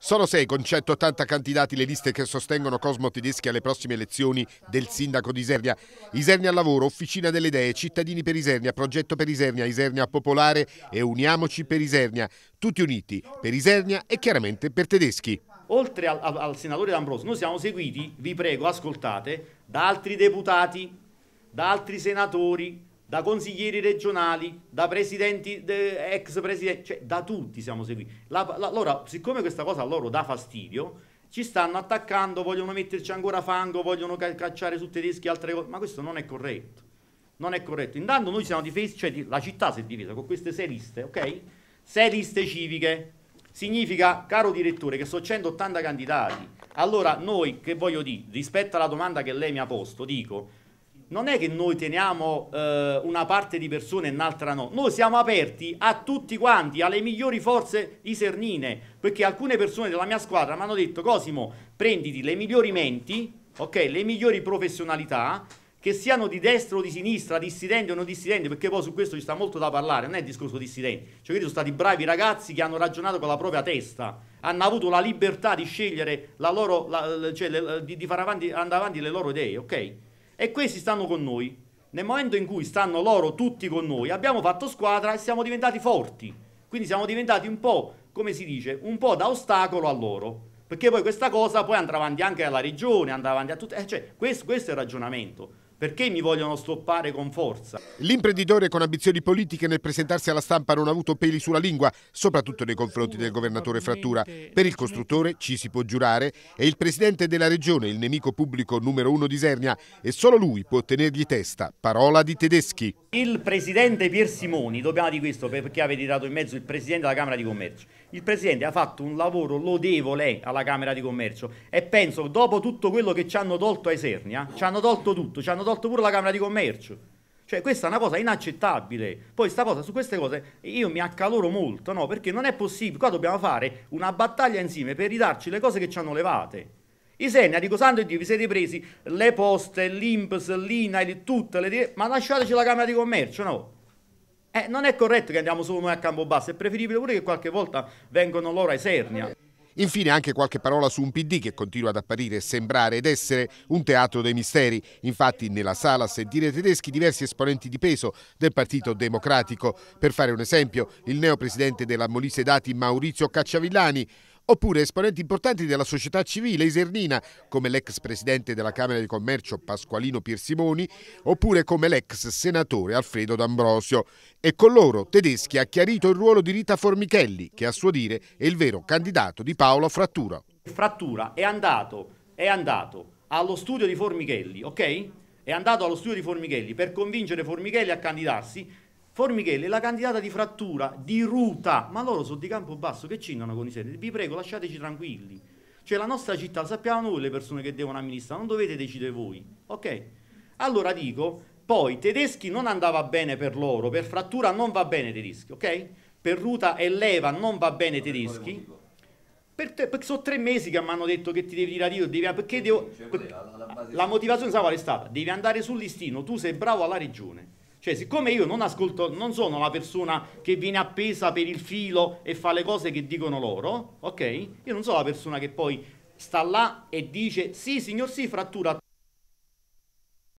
Sono sei con 180 candidati le liste che sostengono Cosmo Tedeschi alle prossime elezioni del sindaco di Isernia. Isernia al lavoro, Officina delle Idee, Cittadini per Isernia, Progetto per Isernia, Isernia Popolare e Uniamoci per Isernia. Tutti uniti per Isernia e chiaramente per Tedeschi. Oltre al, al, al senatore D'Ambrosio, noi siamo seguiti, vi prego, ascoltate, da altri deputati, da altri senatori, da consiglieri regionali, da presidenti, ex presidenti, cioè da tutti siamo seguiti. La, la, allora, siccome questa cosa a loro dà fastidio, ci stanno attaccando, vogliono metterci ancora fango, vogliono cacciare su tedeschi e altre cose, ma questo non è corretto. Non è corretto. Intanto noi siamo difesi, cioè la città si è divisa con queste sei liste, ok? Sei liste civiche. Significa, caro direttore, che sono 180 candidati. Allora, noi, che voglio dire, rispetto alla domanda che lei mi ha posto, dico, non è che noi teniamo eh, una parte di persone e un'altra no, noi siamo aperti a tutti quanti, alle migliori forze isernine, perché alcune persone della mia squadra mi hanno detto Cosimo, prenditi le migliori menti, okay, le migliori professionalità, che siano di destra o di sinistra, dissidenti o non dissidenti, perché poi su questo ci sta molto da parlare, non è il discorso dissidenti, cioè che sono stati bravi ragazzi che hanno ragionato con la propria testa, hanno avuto la libertà di scegliere la loro, la, cioè, le, di, di far avanti, andare avanti le loro idee, ok? e questi stanno con noi. Nel momento in cui stanno loro tutti con noi, abbiamo fatto squadra e siamo diventati forti. Quindi siamo diventati un po', come si dice, un po' da ostacolo a loro. Perché poi questa cosa poi andrà avanti anche alla regione, andrà avanti a tutti. Eh, cioè, questo, questo è il ragionamento. Perché mi vogliono stoppare con forza? L'imprenditore con ambizioni politiche nel presentarsi alla stampa non ha avuto peli sulla lingua, soprattutto nei confronti del governatore Frattura. Per il costruttore, ci si può giurare, è il presidente della regione, il nemico pubblico numero uno di Sernia e solo lui può tenergli testa. Parola di tedeschi. Il presidente Pier Simoni, dobbiamo di questo perché avete dato in mezzo il presidente della Camera di Commercio, il Presidente ha fatto un lavoro lodevole alla Camera di Commercio e penso che dopo tutto quello che ci hanno tolto a Esernia, eh, ci hanno tolto tutto, ci hanno tolto pure la Camera di Commercio. Cioè questa è una cosa inaccettabile. Poi sta cosa, su queste cose io mi accaloro molto, no? Perché non è possibile, qua dobbiamo fare una battaglia insieme per ridarci le cose che ci hanno levate. Isenia, dico santo Dio, vi siete presi le poste, l'Imps, l'INAIL, tutte le... ma lasciateci la Camera di Commercio, no? Eh, non è corretto che andiamo solo noi a Campobasso, è preferibile pure che qualche volta vengano loro a Isernia. Infine anche qualche parola su un PD che continua ad apparire, sembrare ed essere un teatro dei misteri. Infatti nella sala a sentire tedeschi diversi esponenti di peso del Partito Democratico. Per fare un esempio, il neo presidente della Molise Dati Maurizio Cacciavillani oppure esponenti importanti della società civile isernina, come l'ex presidente della Camera di Commercio Pasqualino Piersimoni, oppure come l'ex senatore Alfredo D'Ambrosio. E con loro Tedeschi ha chiarito il ruolo di Rita Formichelli, che a suo dire è il vero candidato di Paolo Frattura. Frattura è andato, è andato allo studio di Formichelli, ok? È andato allo studio di Formichelli per convincere Formichelli a candidarsi Formichelli la candidata di frattura, di ruta, ma loro sono di campo basso che cindano con i sedi. Vi prego, lasciateci tranquilli. Cioè la nostra città sappiamo noi le persone che devono amministrare, non dovete decidere voi. Ok? Allora dico, poi tedeschi non andava bene per loro, per frattura non va bene tedeschi, ok? Per ruta e leva non va bene tedeschi. Per te, perché sono tre mesi che mi hanno detto che ti devi tirare io, devi, perché devo... Per, la motivazione sa qual è stata? Devi andare sul listino, tu sei bravo alla regione cioè, siccome io non ascolto, non sono la persona che viene appesa per il filo e fa le cose che dicono loro, ok? Io non sono la persona che poi sta là e dice sì, signor sì, frattura